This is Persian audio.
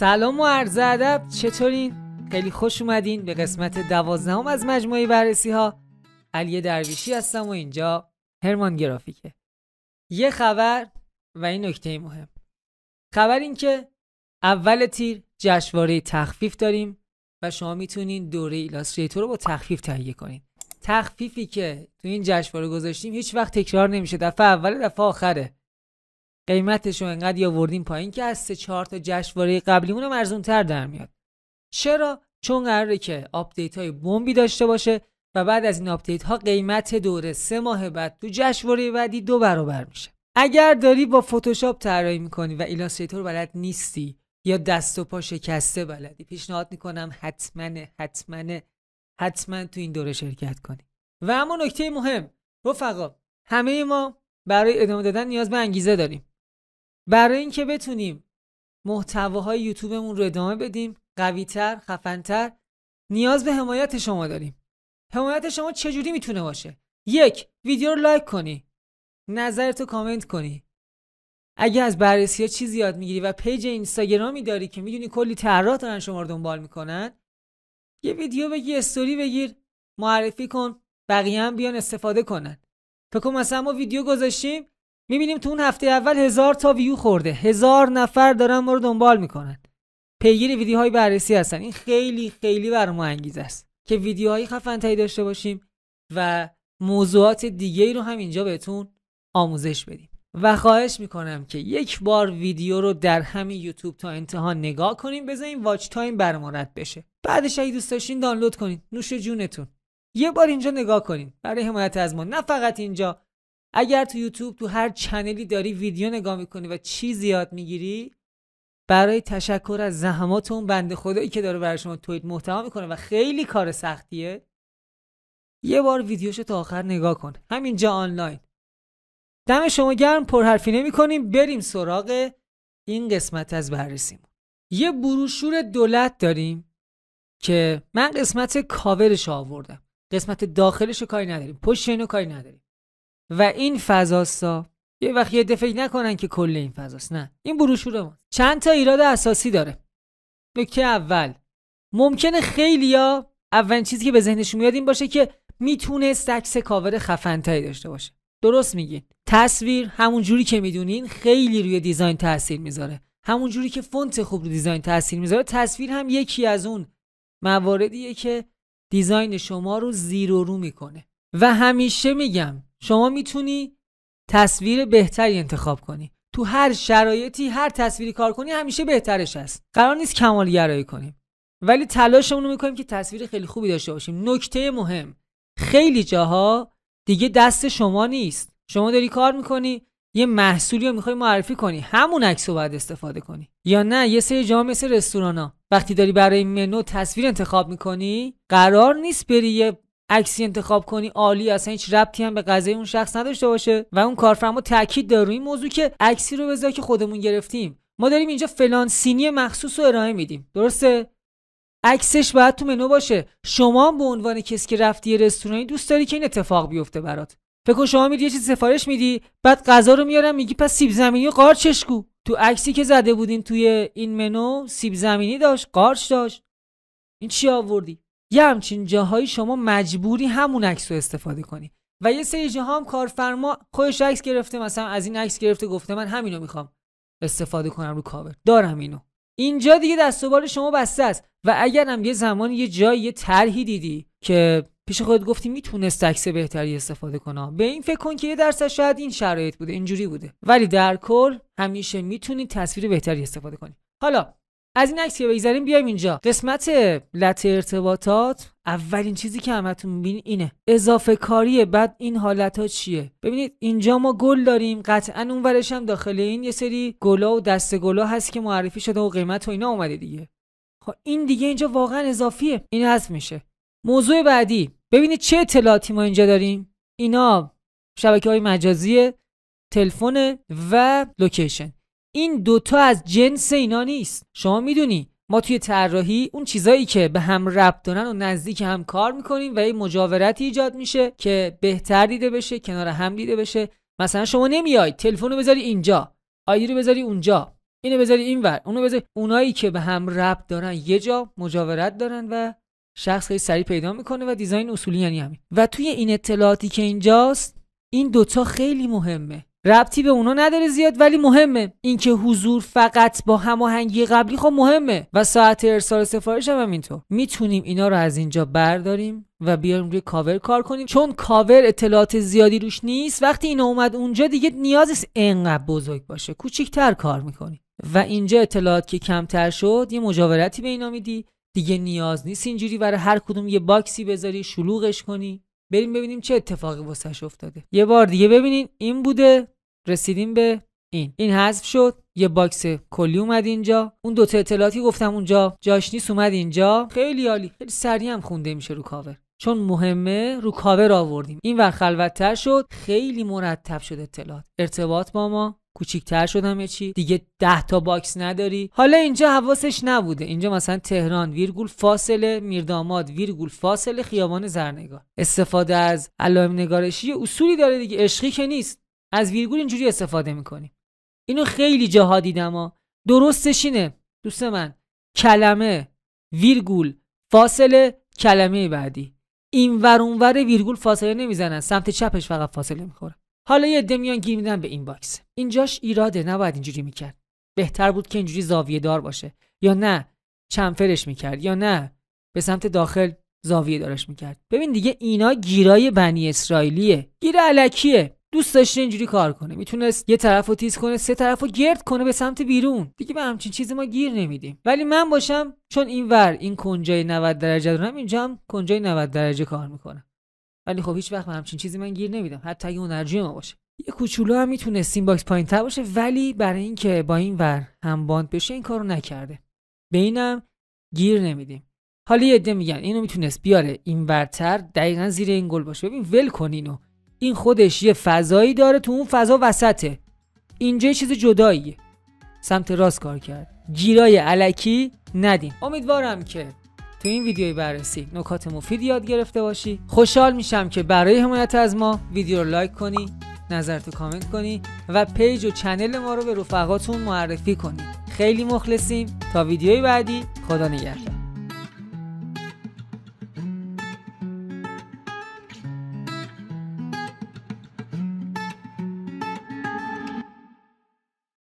سلام و عرض ادب چطورین خیلی خوش اومدین به قسمت دوازدهم از مجموعه بررسی ها علی درویشی هستم و اینجا هرمان گرافیکه یه خبر و این نکته مهم خبر این که اول تیر جشنواره تخفیف داریم و شما میتونین دوره ایلاستریتور رو با تخفیف تهیه کنین تخفیفی که تو این جشنواره گذاشتیم هیچ وقت تکرار نمیشه دفعه اول دفعه آخره قیمتش رو انقدر یاوردیم پایین که از سه چهار تا جشنواره قبلیمون هم ارزون تر در میاد چرا چون قراره که آپدیت های بمبی داشته باشه و بعد از این آپدیت ها قیمت دوره سه ماه بعد تو جشنواره بعدی دو برابر میشه اگر داری با فتوشاپ طراحی میکنی و ایلاستریتور بلد نیستی یا دست و پا شکسته بلدی پیشنهاد میکنم حتما حتما حتما تو این دوره شرکت کنی و اما نکته مهم رفقا همه ما برای ادامه دادن نیاز به انگیزه داریم برای اینکه بتونیم محتواهای یوتیوبمون رو ادامه بدیم قویتر خفنتر نیاز به حمایت شما داریم حمایت شما چجوری میتونه باشه یک ویدیو رو لایک کنی نظرتو کامنت کنی اگه از بررسی چیزی یاد میگیری و پیج اینستاگرامی داری که میدونی کلی طراح دارن شما رو دنبال میکنن یه ویدیو بگی استوری بگیر معرفی کن بقیه هم بیان استفاده کنن فکر مثلا ما ویدیو گذاشتیم میبینیم تو اون هفته اول هزار تا ویو خورده هزار نفر دارن ما رو دنبال میکنن پیگیر ویدیوهای بررسی هستن این خیلی خیلی بر ما انگیز است که ویدیوهای خفن تایی داشته باشیم و موضوعات دیگه رو هم اینجا بهتون آموزش بدیم و خواهش میکنم که یک بار ویدیو رو در همین یوتیوب تا انتها نگاه کنیم بذاریم واچ تایم برمارد بشه بعدش اگه دوست داشتین دانلود کنید نوش جونتون یه بار اینجا نگاه کنین برای حمایت از ما نه فقط اینجا اگر تو یوتیوب تو هر چنلی داری ویدیو نگاه میکنی و چیزی یاد میگیری برای تشکر از زحمات اون بنده خدایی که داره برای شما توییت محتوا میکنه و خیلی کار سختیه یه بار ویدیوشو تا آخر نگاه کن همینجا آنلاین دم شما گرم پرحرفی نمی کنیم بریم سراغ این قسمت از بررسیم. یه بروشور دولت داریم که من قسمت کاورش آوردم قسمت داخلش کاری نداریم پشت اینو کاری نداریم و این فضاستا یه وقت یه دفعه نکنن که کل این فضاست نه این بروشور ما چند تا ایراد اساسی داره نکته اول ممکنه خیلیا اولین چیزی که به ذهنشون میاد این باشه که میتونه سکس کاور خفنتری داشته باشه درست میگین تصویر همون جوری که میدونین خیلی روی دیزاین تاثیر میذاره همون جوری که فونت خوب رو دیزاین تاثیر میذاره تصویر هم یکی از اون مواردیه که دیزاین شما رو زیر و رو میکنه و همیشه میگم شما میتونی تصویر بهتری انتخاب کنی تو هر شرایطی هر تصویری کار کنی همیشه بهترش هست قرار نیست کمال گرایی کنیم ولی تلاشمون رو میکنیم که تصویر خیلی خوبی داشته باشیم نکته مهم خیلی جاها دیگه دست شما نیست شما داری کار میکنی یه محصولی رو میخوای معرفی کنی همون عکس رو باید استفاده کنی یا نه یه سری جا مثل رستورانا وقتی داری برای منو تصویر انتخاب میکنی قرار نیست بری یه عکسی انتخاب کنی عالی اصلا هیچ ربطی هم به قضیه اون شخص نداشته باشه و اون کارفرما تاکید داره روی این موضوع که عکسی رو بذار که خودمون گرفتیم ما داریم اینجا فلان سینی مخصوص رو ارائه میدیم درسته عکسش باید تو منو باشه شما به عنوان کسی که رفتی رستورانی دوست داری که این اتفاق بیفته برات فکر شما میری یه چیز سفارش میدی بعد غذا رو میارم میگی پس سیب زمینی و قارچش کو تو عکسی که زده بودین توی این منو سیب زمینی داشت قارچ داشت این چی آوردی یه همچین جاهایی شما مجبوری همون عکس رو استفاده کنی و یه سری جاها هم کارفرما خودش عکس گرفته مثلا از این عکس گرفته گفته من همینو میخوام استفاده کنم رو کاور دارم اینو اینجا دیگه دست و شما بسته است و اگر هم یه زمان یه جایی یه طرحی دیدی که پیش خودت گفتی میتونست عکس بهتری استفاده کنه به این فکر کن که یه درصد شاید این شرایط بوده اینجوری بوده ولی در کل همیشه میتونی تصویر بهتری استفاده کنی حالا از این عکس که بگذاریم، بیایم اینجا قسمت لطه ارتباطات اولین چیزی که همتون میبینید اینه اضافه کاری بعد این حالت ها چیه ببینید اینجا ما گل داریم قطعا اون ورش هم داخل این یه سری گلا و دست گلا هست که معرفی شده و قیمت اینا اومده دیگه خب این دیگه اینجا واقعا اضافیه این حذف میشه موضوع بعدی ببینید چه اطلاعاتی ما اینجا داریم اینا شبکه های مجازی تلفن و لوکیشن این دوتا از جنس اینا نیست شما میدونی ما توی طراحی اون چیزایی که به هم ربط دارن و نزدیک هم کار میکنیم و یه مجاورتی ایجاد میشه که بهتر دیده بشه کنار هم دیده بشه مثلا شما نمیای تلفن رو بذاری اینجا آیدی رو بذاری اونجا اینو بذاری اینور اونو بذاری اونایی که به هم ربط دارن یه جا مجاورت دارن و شخص خیلی سریع پیدا میکنه و دیزاین اصولی یعنی همین و توی این اطلاعاتی که اینجاست این دوتا خیلی مهمه ربطی به اونا نداره زیاد ولی مهمه اینکه حضور فقط با هماهنگی قبلی خب مهمه و ساعت ارسال سفارش هم اینطور میتونیم اینا رو از اینجا برداریم و بیایم روی کاور کار کنیم چون کاور اطلاعات زیادی روش نیست وقتی اینا اومد اونجا دیگه نیاز انقدر بزرگ باشه کوچیکتر کار میکنی و اینجا اطلاعات که کمتر شد یه مجاورتی به اینا میدی دیگه نیاز نیست اینجوری برای هر کدوم یه باکسی بذاری شلوغش کنی بریم ببینیم چه اتفاقی واسش افتاده یه بار دیگه ببینین این بوده رسیدیم به این این حذف شد یه باکس کلی اومد اینجا اون دوتا اطلاعاتی گفتم اونجا جاش نیست اومد اینجا خیلی عالی خیلی سریع هم خونده میشه رو کاور چون مهمه رو کاور آوردیم این ور خلوتتر شد خیلی مرتب شد اطلاعات ارتباط با ما کوچیکتر شدم یا چی دیگه ده تا باکس نداری حالا اینجا حواسش نبوده اینجا مثلا تهران ویرگول فاصله میرداماد ویرگول فاصله خیابان زرنگار استفاده از علائم نگارشی اصولی داره دیگه عشقی که نیست از ویرگول اینجوری استفاده میکنی اینو خیلی جاها دیدم ها درستش اینه دوست من کلمه ویرگول فاصله کلمه بعدی این ور ویرگول فاصله نمیزنن سمت چپش فقط فاصله میخوره حالا یه عده میان گیر میدن به این باکس اینجاش ایراده نباید اینجوری میکرد بهتر بود که اینجوری زاویه دار باشه یا نه چنفرش میکرد یا نه به سمت داخل زاویه دارش میکرد ببین دیگه اینا گیرای بنی اسرائیلیه گیر علکیه دوست داشته اینجوری کار کنه میتونست یه طرف رو تیز کنه سه طرف رو گرد کنه به سمت بیرون دیگه به همچین چیزی ما گیر نمیدیم ولی من باشم چون این ور این کنجای 90 درجه دارم اینجا هم کنجای 90 درجه کار میکنم ولی خب هیچ وقت به همچین چیزی من گیر نمیدم حتی اگه اونرژی ما باشه یه کوچولو هم میتونه سیم باکس پایین تر باشه ولی برای اینکه با این ور هم باند بشه این کارو نکرده به اینم گیر نمیدیم حالا یه میگن اینو میتونست بیاره این ورتر دقیقا زیر این گل باشه ببین ول کن اینو این خودش یه فضایی داره تو اون فضا وسطه اینجا چیز جداییه سمت راست کار کرد گیرای علکی ندیم امیدوارم که تو این ویدیوی بررسی نکات مفید یاد گرفته باشی خوشحال میشم که برای حمایت از ما ویدیو رو لایک کنی نظرتو کامنت کنی و پیج و چنل ما رو به رفقاتون معرفی کنی خیلی مخلصیم تا ویدیوی بعدی خدا نگهدار